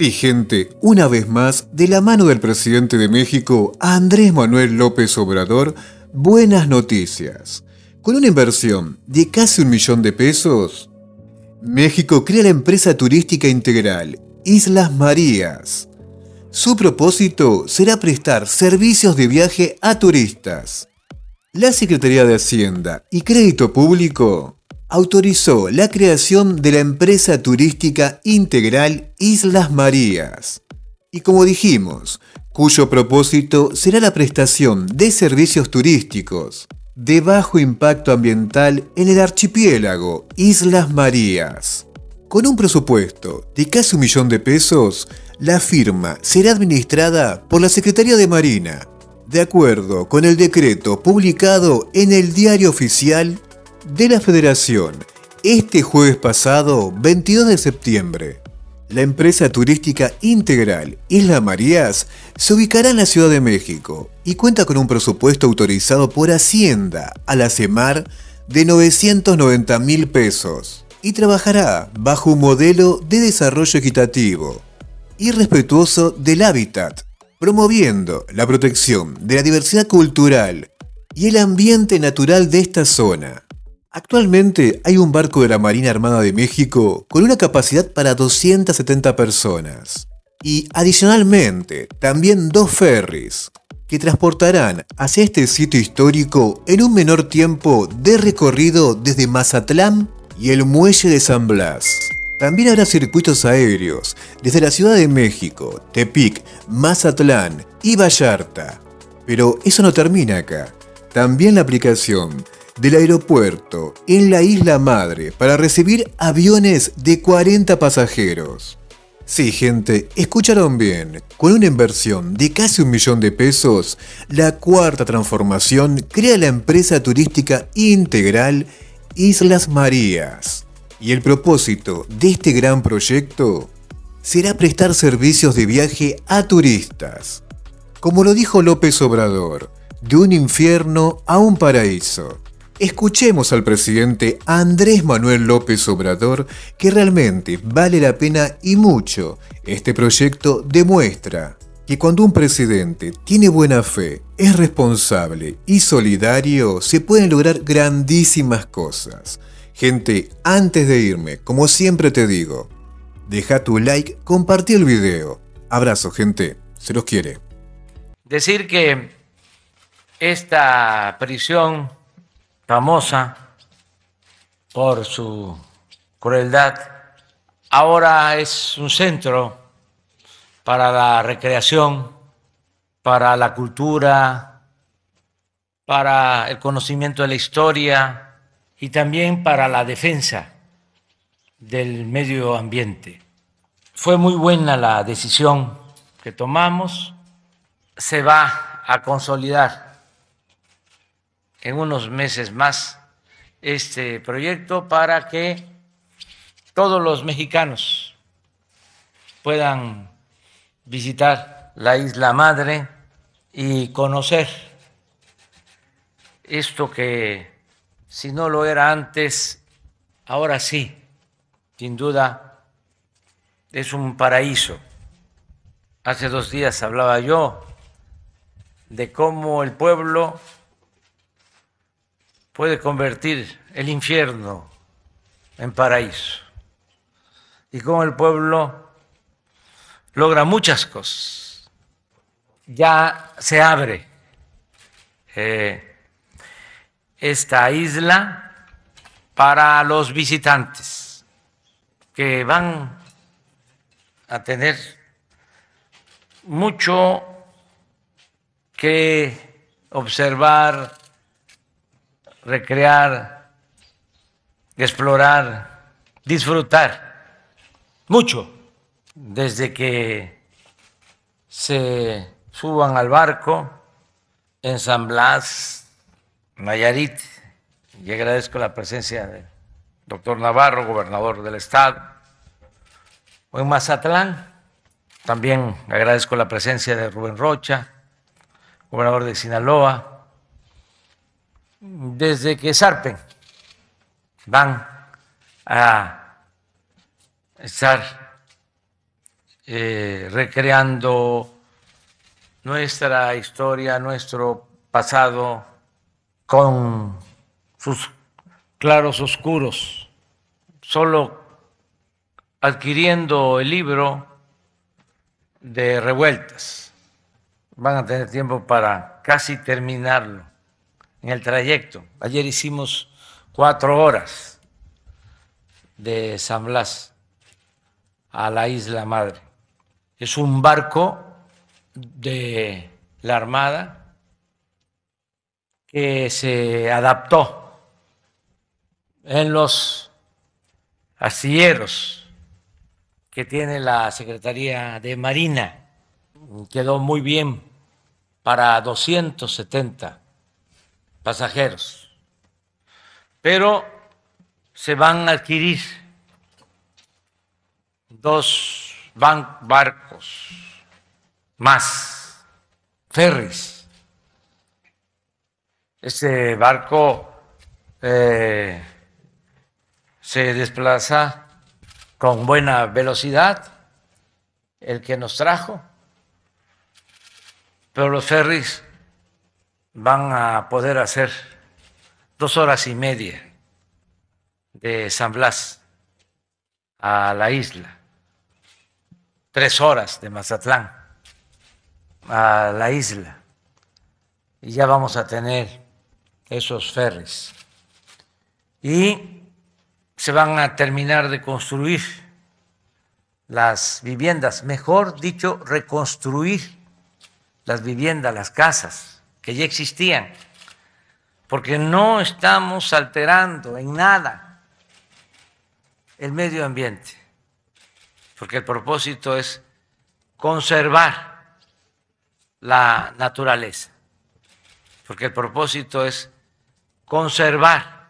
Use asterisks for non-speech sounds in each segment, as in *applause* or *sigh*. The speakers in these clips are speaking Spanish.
Y gente, una vez más, de la mano del presidente de México, Andrés Manuel López Obrador, buenas noticias. Con una inversión de casi un millón de pesos, México crea la empresa turística integral Islas Marías. Su propósito será prestar servicios de viaje a turistas. La Secretaría de Hacienda y Crédito Público autorizó la creación de la empresa turística integral Islas Marías. Y como dijimos, cuyo propósito será la prestación de servicios turísticos de bajo impacto ambiental en el archipiélago Islas Marías. Con un presupuesto de casi un millón de pesos, la firma será administrada por la Secretaría de Marina, de acuerdo con el decreto publicado en el Diario Oficial de la Federación este jueves pasado, 22 de septiembre. La empresa turística integral Isla Marías se ubicará en la Ciudad de México y cuenta con un presupuesto autorizado por Hacienda a la CEMAR de 990 mil pesos y trabajará bajo un modelo de desarrollo equitativo y respetuoso del hábitat, promoviendo la protección de la diversidad cultural y el ambiente natural de esta zona Actualmente hay un barco de la Marina Armada de México con una capacidad para 270 personas y adicionalmente también dos ferries que transportarán hacia este sitio histórico en un menor tiempo de recorrido desde Mazatlán y el muelle de San Blas. También habrá circuitos aéreos desde la Ciudad de México, Tepic, Mazatlán y Vallarta. Pero eso no termina acá. También la aplicación del aeropuerto en la isla madre para recibir aviones de 40 pasajeros. Sí, gente, escucharon bien. Con una inversión de casi un millón de pesos, la cuarta transformación crea la empresa turística integral Islas Marías. Y el propósito de este gran proyecto será prestar servicios de viaje a turistas. Como lo dijo López Obrador, de un infierno a un paraíso. Escuchemos al presidente Andrés Manuel López Obrador que realmente vale la pena y mucho. Este proyecto demuestra que cuando un presidente tiene buena fe, es responsable y solidario, se pueden lograr grandísimas cosas. Gente, antes de irme, como siempre te digo, deja tu like, compartí el video. Abrazo, gente. Se los quiere. Decir que esta prisión famosa por su crueldad, ahora es un centro para la recreación, para la cultura, para el conocimiento de la historia y también para la defensa del medio ambiente. Fue muy buena la decisión que tomamos, se va a consolidar en unos meses más este proyecto para que todos los mexicanos puedan visitar la isla madre y conocer esto que si no lo era antes, ahora sí, sin duda, es un paraíso. Hace dos días hablaba yo de cómo el pueblo puede convertir el infierno en paraíso. Y con el pueblo logra muchas cosas. Ya se abre eh, esta isla para los visitantes que van a tener mucho que observar, recrear, explorar, disfrutar mucho desde que se suban al barco en San Blas, Nayarit. Y agradezco la presencia del doctor Navarro, gobernador del estado. en Mazatlán, también agradezco la presencia de Rubén Rocha, gobernador de Sinaloa desde que zarpen, van a estar eh, recreando nuestra historia, nuestro pasado, con sus claros oscuros, solo adquiriendo el libro de revueltas. Van a tener tiempo para casi terminarlo en el trayecto. Ayer hicimos cuatro horas de San Blas a la Isla Madre. Es un barco de la Armada que se adaptó en los astilleros que tiene la Secretaría de Marina. Quedó muy bien para 270 pasajeros, pero se van a adquirir dos barcos más, ferries. Este barco eh, se desplaza con buena velocidad, el que nos trajo, pero los ferries van a poder hacer dos horas y media de San Blas a la isla, tres horas de Mazatlán a la isla, y ya vamos a tener esos ferries. Y se van a terminar de construir las viviendas, mejor dicho, reconstruir las viviendas, las casas que ya existían, porque no estamos alterando en nada el medio ambiente, porque el propósito es conservar la naturaleza, porque el propósito es conservar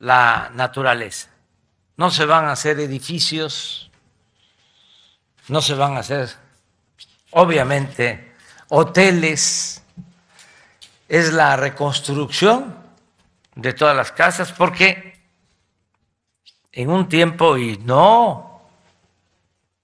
la naturaleza. No se van a hacer edificios, no se van a hacer, obviamente, hoteles, es la reconstrucción de todas las casas, porque en un tiempo, y no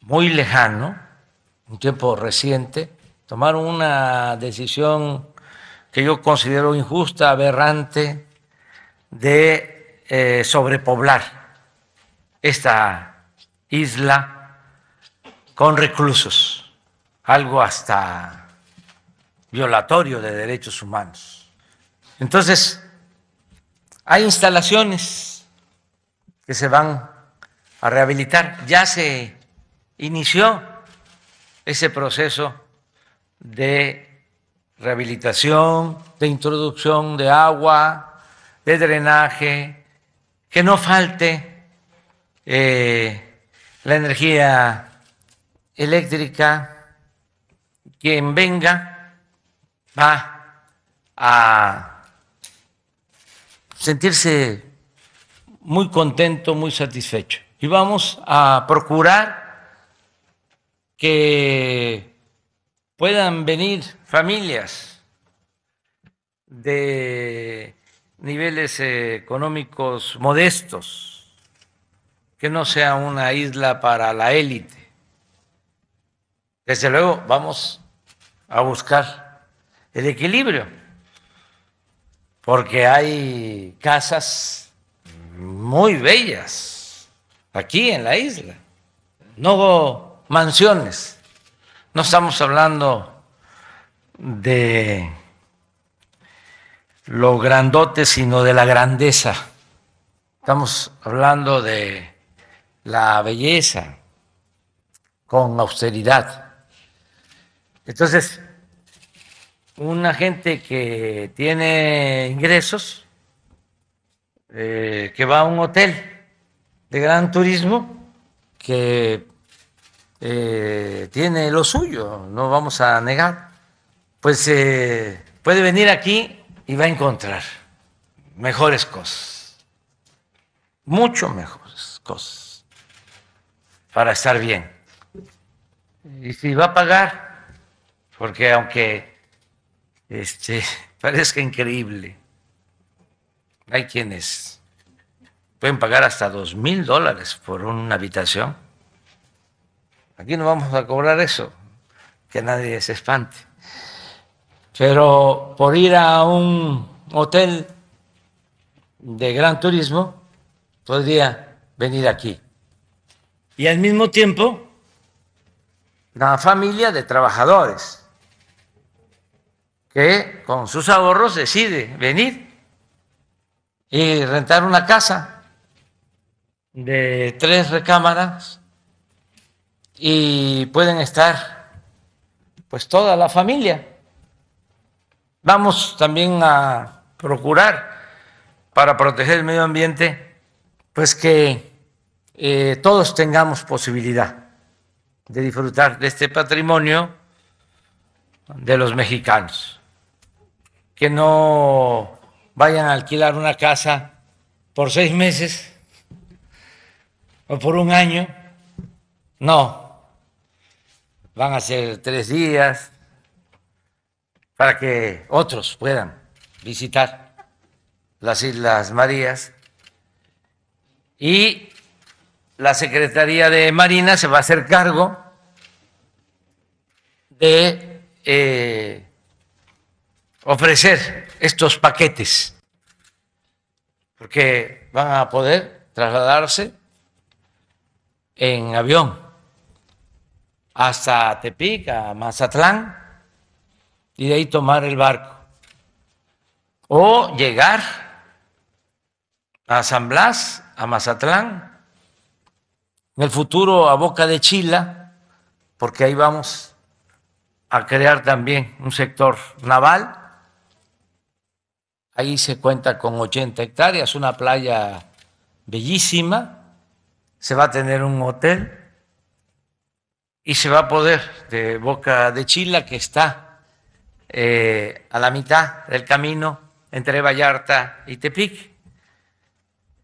muy lejano, un tiempo reciente, tomaron una decisión que yo considero injusta, aberrante, de eh, sobrepoblar esta isla con reclusos, algo hasta violatorio de derechos humanos. Entonces, hay instalaciones que se van a rehabilitar. Ya se inició ese proceso de rehabilitación, de introducción de agua, de drenaje, que no falte eh, la energía eléctrica, quien venga va a sentirse muy contento, muy satisfecho. Y vamos a procurar que puedan venir familias de niveles eh, económicos modestos, que no sea una isla para la élite. Desde luego vamos a buscar el equilibrio, porque hay casas muy bellas aquí en la isla, no mansiones, no estamos hablando de lo grandote, sino de la grandeza. Estamos hablando de la belleza con austeridad. Entonces, una gente que tiene ingresos, eh, que va a un hotel de gran turismo, que eh, tiene lo suyo, no vamos a negar, pues eh, puede venir aquí y va a encontrar mejores cosas, mucho mejores cosas, para estar bien. Y si va a pagar, porque aunque este, *laughs* parezca increíble, hay quienes pueden pagar hasta dos mil dólares por una habitación. Aquí no vamos a cobrar eso, que nadie se espante. Pero por ir a un hotel de gran turismo, podría venir aquí. Y al mismo tiempo, ...la familia de trabajadores que con sus ahorros decide venir y rentar una casa de tres recámaras y pueden estar pues toda la familia. Vamos también a procurar para proteger el medio ambiente, pues que eh, todos tengamos posibilidad de disfrutar de este patrimonio de los mexicanos que no vayan a alquilar una casa por seis meses o por un año. No, van a ser tres días para que otros puedan visitar las Islas Marías. Y la Secretaría de Marina se va a hacer cargo de eh, ofrecer estos paquetes, porque van a poder trasladarse en avión hasta Tepic, a Mazatlán, y de ahí tomar el barco. O llegar a San Blas, a Mazatlán, en el futuro a Boca de Chila, porque ahí vamos a crear también un sector naval Ahí se cuenta con 80 hectáreas, una playa bellísima, se va a tener un hotel y se va a poder de Boca de Chila, que está eh, a la mitad del camino entre Vallarta y Tepic,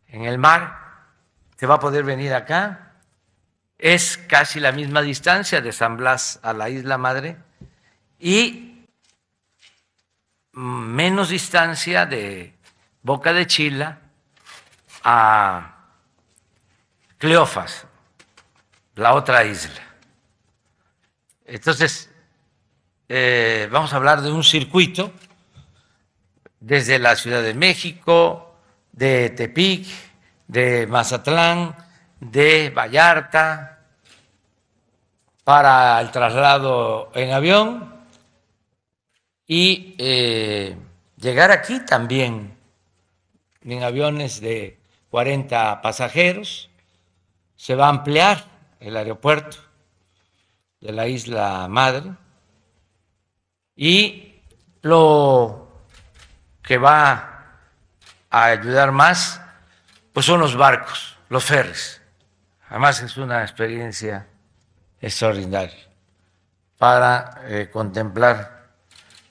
en el mar, se va a poder venir acá. Es casi la misma distancia de San Blas a la Isla Madre y menos distancia de Boca de Chila a Cleofas, la otra isla. Entonces, eh, vamos a hablar de un circuito desde la Ciudad de México, de Tepic, de Mazatlán, de Vallarta, para el traslado en avión y eh, llegar aquí también en aviones de 40 pasajeros. Se va a ampliar el aeropuerto de la isla madre y lo que va a ayudar más pues son los barcos, los ferries. Además es una experiencia extraordinaria para eh, contemplar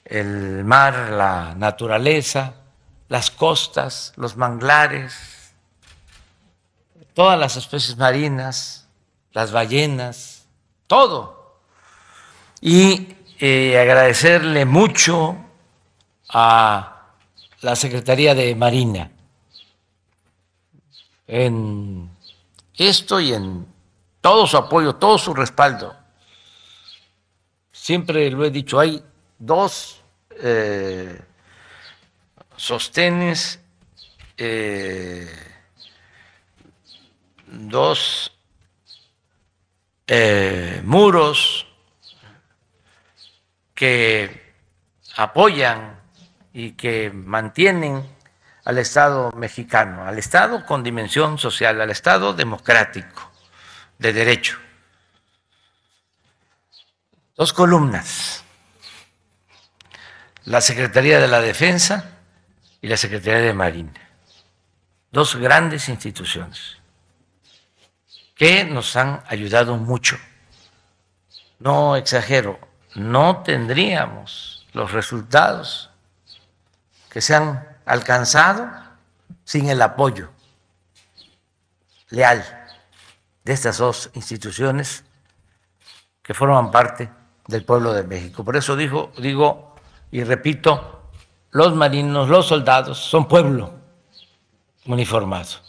el mar, la naturaleza, las costas, los manglares, todas las especies marinas, las ballenas, todo. Y eh, agradecerle mucho a la Secretaría de Marina en esto y en todo su apoyo, todo su respaldo. Siempre lo he dicho, hay dos eh, sostenes, eh, dos eh, muros que apoyan y que mantienen al Estado mexicano, al Estado con dimensión social, al Estado democrático, de derecho. Dos columnas la Secretaría de la Defensa y la Secretaría de Marina. Dos grandes instituciones que nos han ayudado mucho. No exagero, no tendríamos los resultados que se han alcanzado sin el apoyo leal de estas dos instituciones que forman parte del pueblo de México. Por eso digo, digo y repito, los marinos, los soldados son pueblo uniformado.